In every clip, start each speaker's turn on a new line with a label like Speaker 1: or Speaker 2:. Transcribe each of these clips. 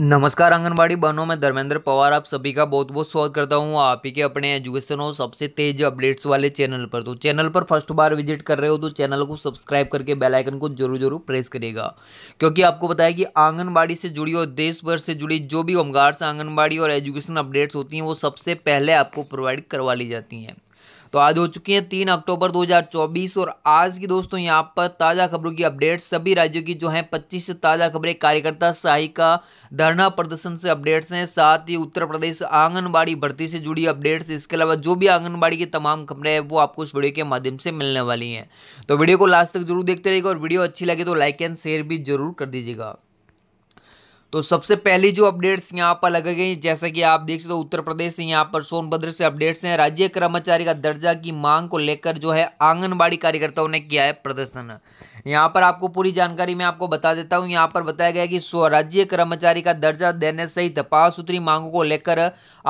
Speaker 1: नमस्कार आंगनबाड़ी बहनों में धर्मेंद्र पवार आप सभी का बहुत बहुत स्वागत करता हूँ आप ही के अपने एजुकेशन और सबसे तेज अपडेट्स वाले चैनल पर तो चैनल पर फर्स्ट बार विजिट कर रहे हो तो चैनल को सब्सक्राइब करके बेल आइकन को जरूर जरूर प्रेस करेगा क्योंकि आपको बताया कि आंगनबाड़ी से जुड़ी और देश भर से जुड़ी जो भी होमगार्ड्स आंगनबाड़ी और एजुकेशन अपडेट्स होती हैं वो सबसे पहले आपको प्रोवाइड करवा ली जाती हैं तो आज हो चुकी है तीन अक्टूबर 2024 और आज की दोस्तों यहाँ पर ताज़ा खबरों की अपडेट सभी राज्यों की जो है पच्चीस ताज़ा खबरें कार्यकर्ता सहायिका धरना प्रदर्शन से अपडेट्स हैं साथ ही उत्तर प्रदेश आंगनबाड़ी भर्ती से जुड़ी अपडेट्स इसके अलावा जो भी आंगनबाड़ी की तमाम खबरें हैं वो आपको इस वीडियो के माध्यम से मिलने वाली हैं तो वीडियो को लास्ट तक जरूर देखते रहिएगा और वीडियो अच्छी लगे तो लाइक एंड शेयर भी जरूर कर दीजिएगा तो सबसे पहली जो अपडेट्स यहाँ पर लग गई जैसा कि आप देख सकते हो उत्तर प्रदेश से यहाँ पर सोनभद्र से अपडेट्स हैं राज्य कर्मचारी का दर्जा की मांग को लेकर जो है आंगनबाड़ी कार्यकर्ताओं ने किया है प्रदर्शन यहाँ पर आपको पूरी जानकारी मैं आपको बता देता हूँ यहाँ पर बताया गया कि स्वराज्य कर्मचारी का दर्जा देने सहित पाव सूत्री मांगों को लेकर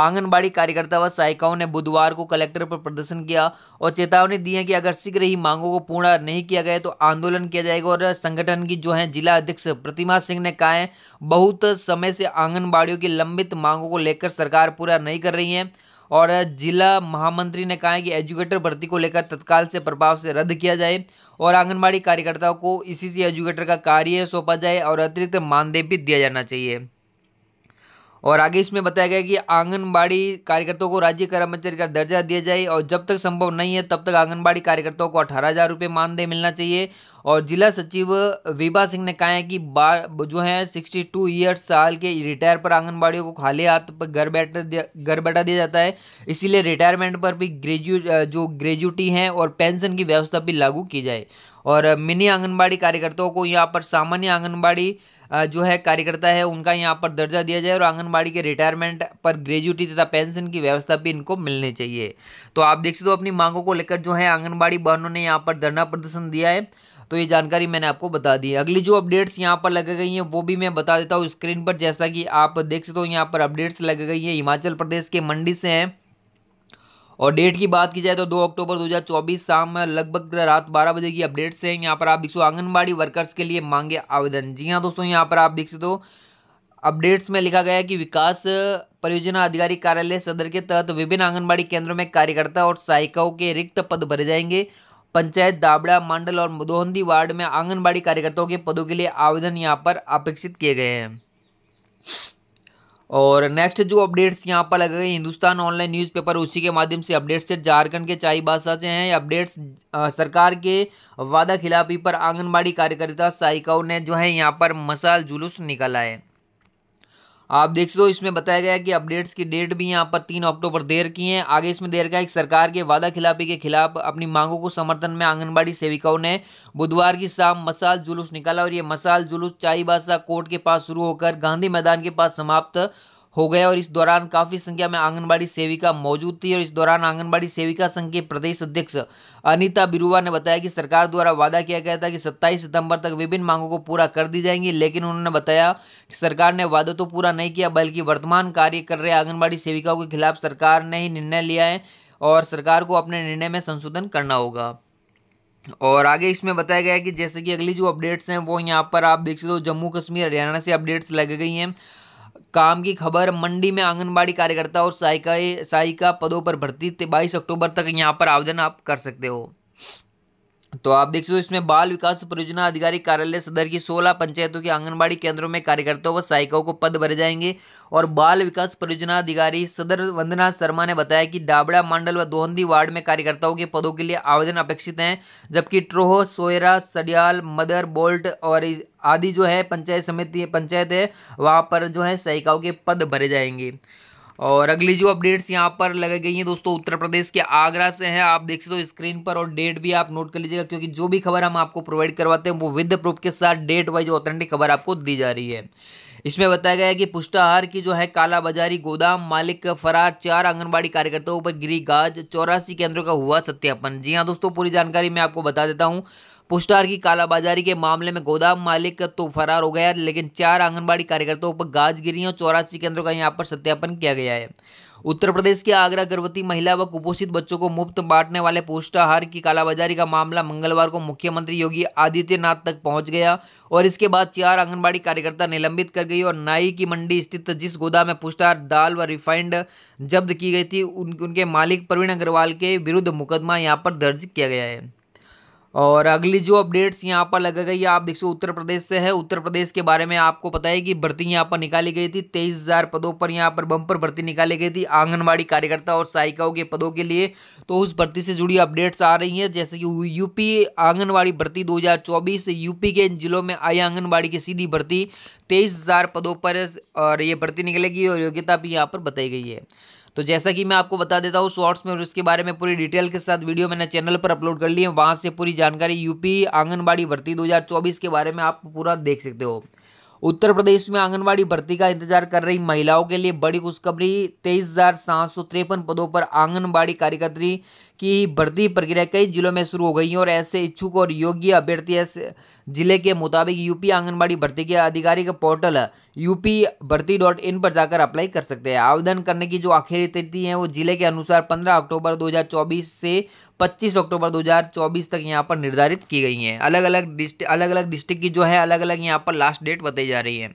Speaker 1: आंगनबाड़ी कार्यकर्ता व सहायिकाओं ने बुधवार को कलेक्टर पर प्रदर्शन किया और चेतावनी दी है कि अगर शीघ्र ही मांगों को पूर्ण नहीं किया गया तो आंदोलन किया जाएगा और संगठन की जो है जिला अध्यक्ष प्रतिमा सिंह ने कहा है बहु बहुत समय से आंगनबाड़ियों की लंबित मांगों को लेकर सरकार पूरा नहीं कर रही है और जिला महामंत्री ने कहा है कि एजुकेटर भर्ती को लेकर तत्काल से प्रभाव से रद्द किया जाए और आंगनबाड़ी कार्यकर्ताओं को इसी से एजुकेटर का कार्य सौंपा जाए और अतिरिक्त मानदेय भी दिया जाना चाहिए और आगे इसमें बताया गया कि आंगनबाड़ी कार्यकर्ताओं को राज्य कर्मचारी का दर्जा दिया जाए और जब तक संभव नहीं है तब तक आंगनबाड़ी कार्यकर्ताओं को अठारह हज़ार रुपये मानदेय मिलना चाहिए और जिला सचिव विभा सिंह ने कहा है कि बा जो है सिक्सटी टू ईयर्स साल के रिटायर पर आंगनबाड़ियों को खाली हाथ पर घर बैठा दिया घर बैठा दिया जाता है इसीलिए रिटायरमेंट पर भी ग्रेजुएट जो ग्रेजुटी हैं और पेंशन की व्यवस्था भी लागू की जाए और मिनी आंगनबाड़ी कार्यकर्ताओं को यहाँ पर सामान्य आंगनबाड़ी जो है कार्यकर्ता है उनका यहाँ पर दर्जा दिया जाए और आंगनबाड़ी के रिटायरमेंट पर ग्रेजुटी तथा पेंशन की व्यवस्था भी इनको मिलनी चाहिए तो आप देख सकते हो अपनी मांगों को लेकर जो है आंगनबाड़ी बहनों ने यहाँ पर धरना प्रदर्शन दिया है तो ये जानकारी मैंने आपको बता दी अगली जो अपडेट्स यहाँ पर लग गई हैं वो भी मैं बता देता हूँ स्क्रीन पर जैसा कि आप देख सकते हो यहाँ पर अपडेट्स लग गई है हिमाचल प्रदेश के मंडी से हैं और डेट की बात की जाए तो 2 अक्टूबर 2024 शाम लगभग रात 12 बजे की अपडेट्स हैं यहाँ पर आप देख सो आंगनबाड़ी वर्कर्स के लिए मांगे आवेदन जी हाँ दोस्तों यहाँ पर आप देख सकते हो अपडेट्स में लिखा गया है कि विकास परियोजना अधिकारी कार्यालय सदर के तहत विभिन्न आंगनबाड़ी केंद्रों में कार्यकर्ता और सहायिकाओं के रिक्त पद भरे जाएंगे पंचायत दाबड़ा मंडल और मदोहंदी वार्ड में आंगनबाड़ी कार्यकर्ताओं के पदों के लिए आवेदन यहाँ पर अपेक्षित किए गए हैं और नेक्स्ट जो अपडेट्स यहाँ पर लगे गए हिंदुस्तान ऑनलाइन न्यूज़पेपर उसी के माध्यम से अपडेट्स है झारखंड के चाई बादशाह से हैं अपडेट्स सरकार के वादा खिलाफी पर आंगनबाड़ी कार्यकर्ता साइकाओं ने जो है यहाँ पर मसाल जुलूस निकाला है आप देख सकते हो इसमें बताया गया कि अपडेट्स की डेट भी यहाँ पर तीन अक्टूबर देर की है आगे इसमें देर का एक सरकार के वादा खिलाफी के खिलाफ अपनी मांगों को समर्थन में आंगनबाड़ी सेविकाओं ने बुधवार की शाम मसाल जुलूस निकाला और ये मसाल जुलूस चाईबासा कोर्ट के पास शुरू होकर गांधी मैदान के पास समाप्त हो गया और इस दौरान काफ़ी संख्या में आंगनबाड़ी सेविका मौजूद थी और इस दौरान आंगनबाड़ी सेविका संघ के प्रदेश अध्यक्ष अनिता बिरुवा ने बताया कि सरकार द्वारा वादा किया गया था कि 27 सितंबर तक विभिन्न मांगों को पूरा कर दी जाएंगी लेकिन उन्होंने बताया कि सरकार ने वादा तो पूरा नहीं किया बल्कि वर्तमान कार्य कर रहे आंगनबाड़ी सेविकाओं के खिलाफ सरकार ने ही निर्णय लिया है और सरकार को अपने निर्णय में संशोधन करना होगा और आगे इसमें बताया गया कि जैसे कि अगली जो अपडेट्स हैं वो यहाँ पर आप देख सकते हो जम्मू कश्मीर हरियाणा से अपडेट्स लग गई हैं काम की खबर मंडी में आंगनबाड़ी कार्यकर्ता और सहायिका सहायिका पदों पर भर्ती बाईस अक्टूबर तक यहाँ पर आवेदन आप कर सकते हो तो आप देख सकते हो इसमें बाल विकास परियोजना अधिकारी कार्यालय सदर की 16 पंचायतों के आंगनबाड़ी केंद्रों में कार्यकर्ताओं व सहायिकाओं को पद भरे जाएंगे और बाल विकास परियोजना अधिकारी सदर वंदना शर्मा ने बताया कि डाबड़ा मंडल व दोहंदी वार्ड में कार्यकर्ताओं के पदों के लिए आवेदन अपेक्षित हैं जबकि ट्रोह सोयरा सडियाल मदर बोल्ट और आदि जो है पंचायत समिति पंचायत है वहाँ पर जो है सहायिकाओं के पद भरे जाएंगे और अगली जो अपडेट्स यहाँ पर लगाई गई हैं दोस्तों उत्तर प्रदेश के आगरा से हैं आप देख सकते हो स्क्रीन पर और डेट भी आप नोट कर लीजिएगा क्योंकि जो भी खबर हम आपको प्रोवाइड करवाते हैं वो विद प्रूफ के साथ डेट वाइज ऑथेंटिक खबर आपको दी जा रही है इसमें बताया गया है कि पुष्टाहार की जो है कालाबाजारी गोदाम मालिक फरार चार आंगनबाड़ी कार्यकर्ताओं पर गिरी गाज चौरासी केंद्रों का हुआ सत्यापन जी हाँ दोस्तों पूरी जानकारी मैं आपको बता देता हूँ पुष्टार की कालाबाजारी के मामले में गोदाम मालिक तो फरार हो गया लेकिन चार आंगनबाड़ी कार्यकर्ताओं पर गाज गिरी और चौरासी केंद्रों का यहाँ पर सत्यापन किया गया है उत्तर प्रदेश के आगरा गर्भवती महिला व कुपोषित बच्चों को मुफ्त बांटने वाले पोस्टाहार की कालाबाजारी का मामला मंगलवार को मुख्यमंत्री योगी आदित्यनाथ तक पहुंच गया और इसके बाद चार आंगनबाड़ी कार्यकर्ता निलंबित कर गई और नाई की मंडी स्थित जिस गोदाम में पोस्टाहार दाल व रिफाइंड जब्त की गई थी उन, उनके मालिक प्रवीण अग्रवाल के विरुद्ध मुकदमा यहाँ पर दर्ज किया गया है और अगली जो अपडेट्स यहाँ पर गई है आप देख सो उत्तर प्रदेश से है उत्तर प्रदेश के बारे में आपको पता है कि भर्ती यहाँ पर निकाली गई थी तेईस हजार पदों पर यहाँ पर बम्पर भर्ती निकाली गई थी आंगनबाड़ी कार्यकर्ता और सहायिकाओं के पदों के लिए तो उस भर्ती से जुड़ी अपडेट्स आ रही हैं जैसे कि यूपी आंगनबाड़ी भर्ती दो यूपी के जिलों में आई आंगनबाड़ी की सीधी भर्ती तेईस पदों पर और ये भर्ती निकलेगी और योग्यता भी यहाँ पर बताई गई है तो जैसा कि मैं आपको बता देता हूँ शॉर्ट्स में और उसके बारे में पूरी डिटेल के साथ वीडियो मैंने चैनल पर अपलोड कर ली है वहाँ से पूरी जानकारी यूपी आंगनबाड़ी भर्ती दो के बारे में आप पूरा देख सकते हो उत्तर प्रदेश में आंगनबाड़ी भर्ती का इंतजार कर रही महिलाओं के लिए बड़ी खुशखबरी तेईस पदों पर आंगनबाड़ी कार्यकर्त्री की भर्ती प्रक्रिया कई जिलों में शुरू हो गई है और ऐसे इच्छुक और योग्य अभ्यर्थी ऐसे जिले के मुताबिक यूपी आंगनबाड़ी भर्ती के आधिकारिक पोर्टल यूपी भर्ती डॉट इन पर जाकर अप्लाई कर सकते हैं आवेदन करने की जो आखिरी तिथि है वो जिले के अनुसार पंद्रह अक्टूबर दो से पच्चीस अक्टूबर दो तक यहाँ पर निर्धारित की गई है अलग अलग डिस्ट्रिक अलग अलग डिस्ट्रिक्ट की जो है अलग अलग यहाँ पर लास्ट डेट बताई जा रही है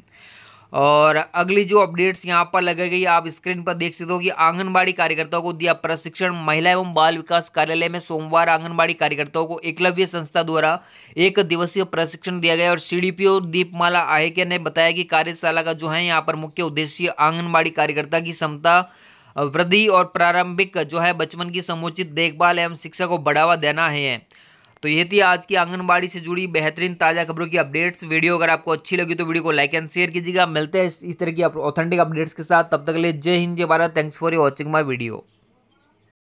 Speaker 1: और अगली जो अपडेट्स यहाँ पर लगेगी आप स्क्रीन पर देख सकते हो कि आंगनबाड़ी कार्यकर्ताओं को दिया प्रशिक्षण महिला एवं बाल विकास कार्यालय में सोमवार आंगनबाड़ी कार्यकर्ताओं को एकलव्य संस्था द्वारा एक दिवसीय प्रशिक्षण दिया गया और सीडीपीओ दीपमाला आहेके ने बताया कि कार्यशाला का जो है यहाँ पर मुख्य उद्देश्य आंगनबाड़ी कार्यकर्ता की क्षमता वृद्धि और प्रारंभिक जो है बचपन की समुचित देखभाल एवं शिक्षा को बढ़ावा देना है तो ये थी आज की आंगनबाड़ी से जुड़ी बेहतरीन ताज़ा खबरों की अपडेट्स वीडियो अगर आपको अच्छी लगी तो वीडियो को लाइक एंड शेयर कीजिएगा मिलते हैं इस तरह की ऑथेंटिक अपडेट्स के साथ तब तक के लिए जय हिंद जय Bharat thanks for watching my video